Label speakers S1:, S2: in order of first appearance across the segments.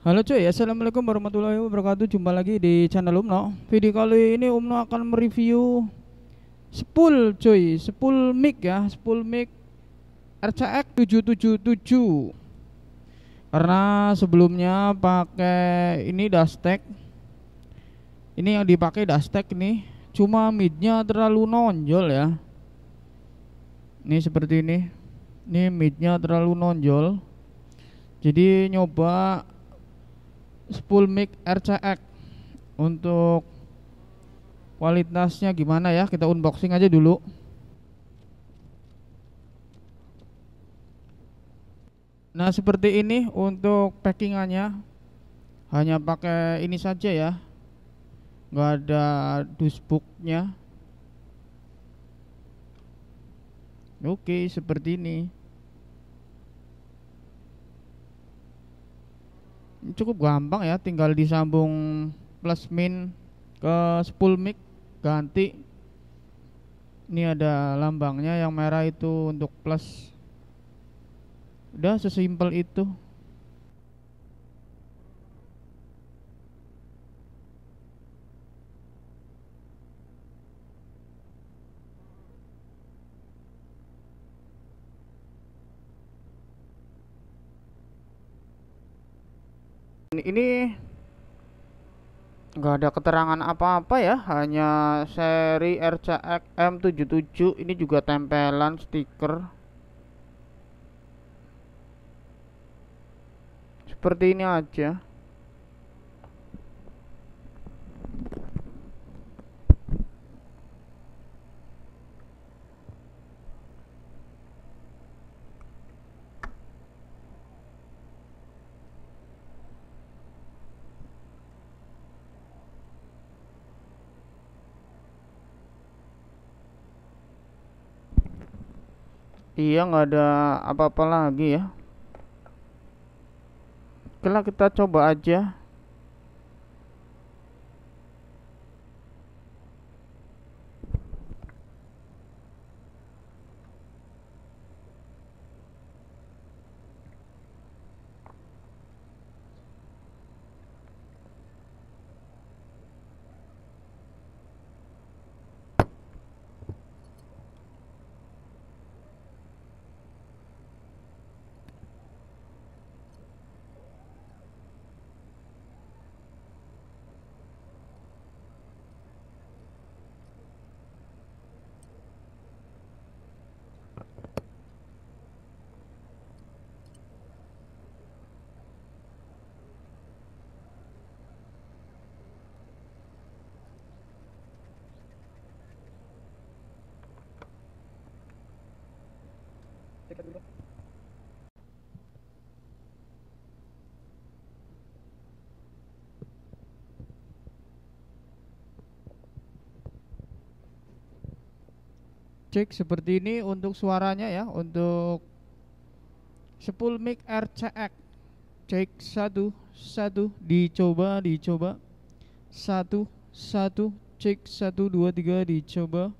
S1: Halo cuy, assalamualaikum warahmatullahi wabarakatuh. Jumpa lagi di channel Umno. Video kali ini Umno akan mereview spool cuy, spool mic ya, spool mic RCX 777. Karena sebelumnya pakai ini Dastec. Ini yang dipakai Dastec nih, cuma midnya terlalu nonjol ya. Ini seperti ini. Ini midnya terlalu nonjol. Jadi nyoba spool mic RCX untuk kualitasnya gimana ya kita unboxing aja dulu nah seperti ini untuk packingannya hanya pakai ini saja ya nggak ada dusbooknya oke seperti ini cukup gampang ya tinggal disambung plus min ke 10 mic ganti ini ada lambangnya yang merah itu untuk plus udah sesimpel itu ini nggak ada keterangan apa-apa ya hanya seri RCX M77 ini juga tempelan stiker seperti ini aja iya nggak ada apa-apa lagi ya kita coba aja cek seperti ini untuk suaranya ya untuk 10 mic RCX cek satu satu dicoba dicoba satu satu cek satu dua tiga dicoba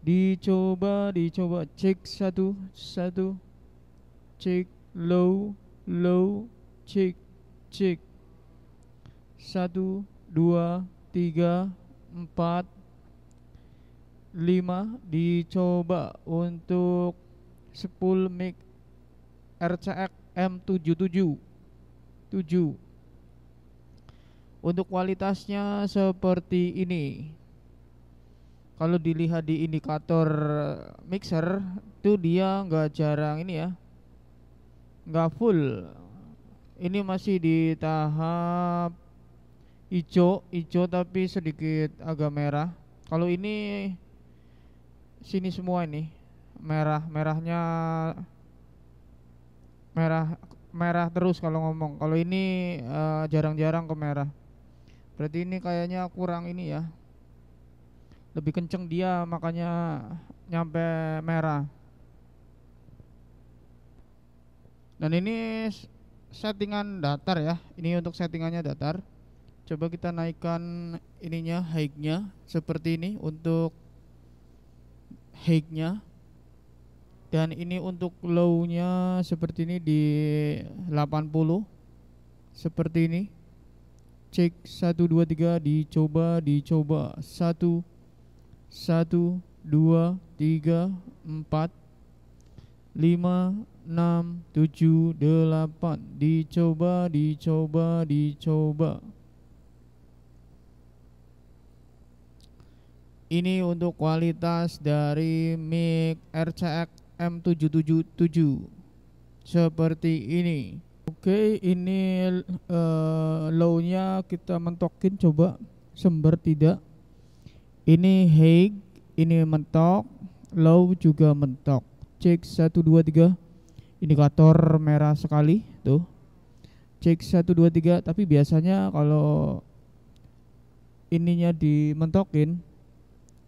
S1: dicoba dicoba cek satu satu cek low low cek cek satu dua tiga empat 5 dicoba untuk 10 mic RCX M77 7 untuk kualitasnya seperti ini kalau dilihat di indikator mixer itu dia nggak jarang ini ya nggak full ini masih di tahap hijau hijau tapi sedikit agak merah kalau ini sini semua ini merah merahnya merah merah terus kalau ngomong kalau ini eh, jarang-jarang uh, ke merah berarti ini kayaknya kurang ini ya lebih kenceng dia makanya nyampe merah dan ini settingan datar ya ini untuk settingannya datar coba kita naikkan ininya high-nya seperti ini untuk high-nya dan ini untuk low-nya seperti ini di 80 seperti ini cek 1 2 3 dicoba dicoba 1 1 2 3 4 5 6 7 8 dicoba dicoba dicoba Ini untuk kualitas dari mic RCX M777 seperti ini. Oke, ini uh, low-nya kita mentokin coba sumber tidak. Ini high, ini mentok, low juga mentok. Cek 123 Indikator merah sekali tuh. Cek satu dua tiga, tapi biasanya kalau ininya dimentokin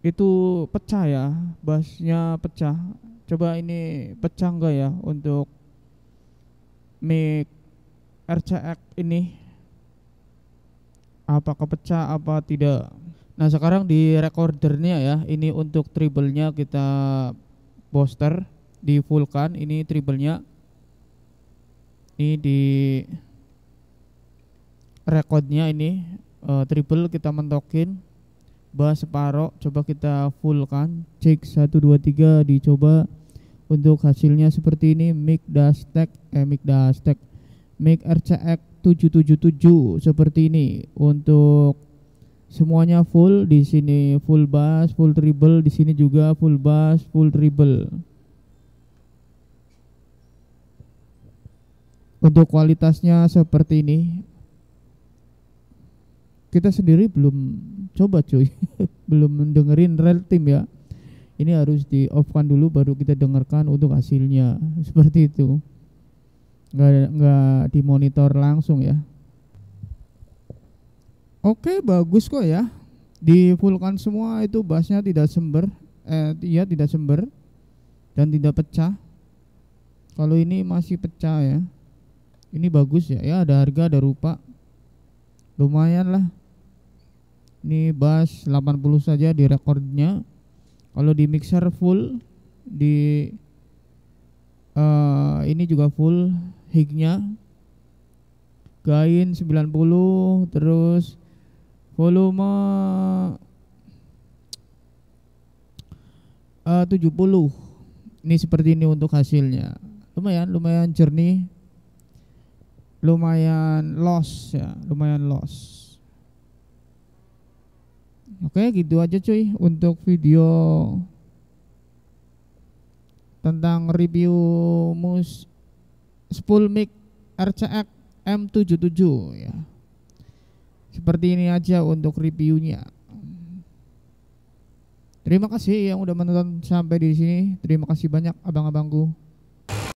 S1: itu pecah ya bassnya pecah coba ini pecah enggak ya untuk mic RCX ini apakah pecah apa tidak nah sekarang di recordernya ya ini untuk triplenya kita poster di Vulkan ini triplenya ini di recordnya ini uh, eh, triple kita mentokin bahas separo coba kita full kan cek 1 2 3 dicoba untuk hasilnya seperti ini mic dastek eh mic dastek mic RCX 777 seperti ini untuk semuanya full di sini full bass full treble di sini juga full bass full treble untuk kualitasnya seperti ini kita sendiri belum coba cuy belum mendengarin real team ya ini harus di off kan dulu baru kita dengarkan untuk hasilnya seperti itu nggak nggak dimonitor langsung ya oke bagus kok ya di vulkan semua itu bassnya tidak sember eh iya tidak sember dan tidak pecah kalau ini masih pecah ya ini bagus ya ya ada harga ada rupa lumayan lah ini bass 80 saja di rekornya kalau di mixer full di uh, ini juga full hignya gain 90 terus volume eh, uh, 70 ini seperti ini untuk hasilnya lumayan lumayan jernih lumayan loss ya, lumayan loss. Oke, gitu aja cuy untuk video tentang review mus spool mic RCX M77 ya. Seperti ini aja untuk reviewnya. Terima kasih yang udah menonton sampai di sini. Terima kasih banyak abang-abangku.